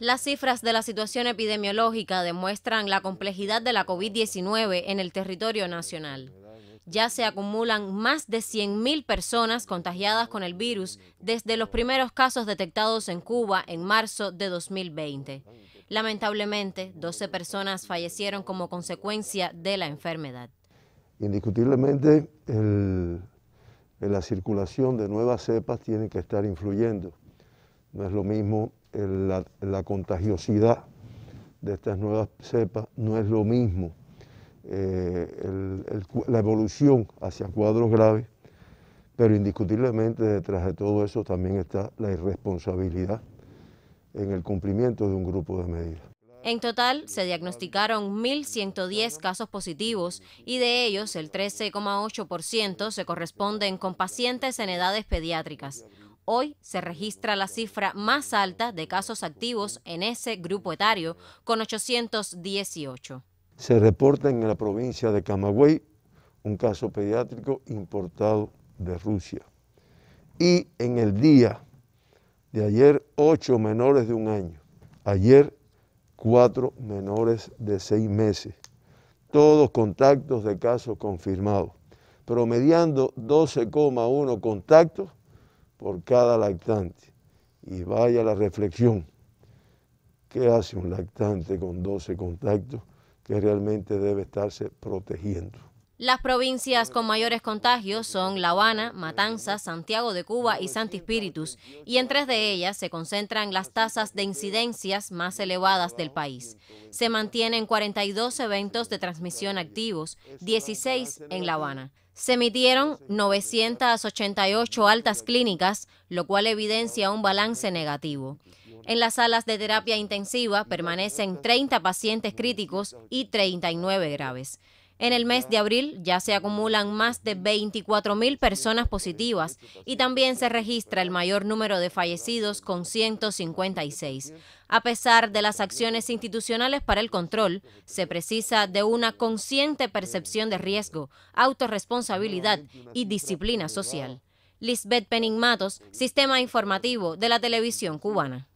Las cifras de la situación epidemiológica demuestran la complejidad de la COVID-19 en el territorio nacional. Ya se acumulan más de 100.000 personas contagiadas con el virus desde los primeros casos detectados en Cuba en marzo de 2020. Lamentablemente, 12 personas fallecieron como consecuencia de la enfermedad. Indiscutiblemente, la circulación de nuevas cepas tiene que estar influyendo. No es lo mismo la, contagiosidad de estas nuevas cepas no es lo mismo. Eh, la evolución hacia cuadros graves, pero indiscutiblemente detrás de todo eso también está la irresponsabilidad en el cumplimiento de un grupo de medidas. En total se diagnosticaron 1.110 casos positivos y de ellos el 13,8% se corresponden con pacientes en edades pediátricas, Hoy se registra la cifra más alta de casos activos en ese grupo etario, con 818. Se reporta en la provincia de Camagüey un caso pediátrico importado de Rusia. Y en el día de ayer, ocho menores de un año. Ayer, cuatro menores de seis meses. Todos contactos de casos confirmados, promediando 12,1 contactos por cada lactante. Y vaya la reflexión. ¿Qué hace un lactante con 12 contactos que realmente debe estarse protegiendo? Las provincias con mayores contagios son La Habana, Matanzas, Santiago de Cuba y Santi Espíritus, y en tres de ellas se concentran las tasas de incidencias más elevadas del país. Se mantienen 42 eventos de transmisión activos, 16 en La Habana. Se emitieron 988 altas clínicas, lo cual evidencia un balance negativo. En las salas de terapia intensiva permanecen 30 pacientes críticos y 39 graves. En el mes de abril ya se acumulan más de 24.000 personas positivas y también se registra el mayor número de fallecidos con 156. A pesar de las acciones institucionales para el control, se precisa de una consciente percepción de riesgo, autorresponsabilidad y disciplina social. Lisbeth Penning Matos, Sistema Informativo de la Televisión Cubana.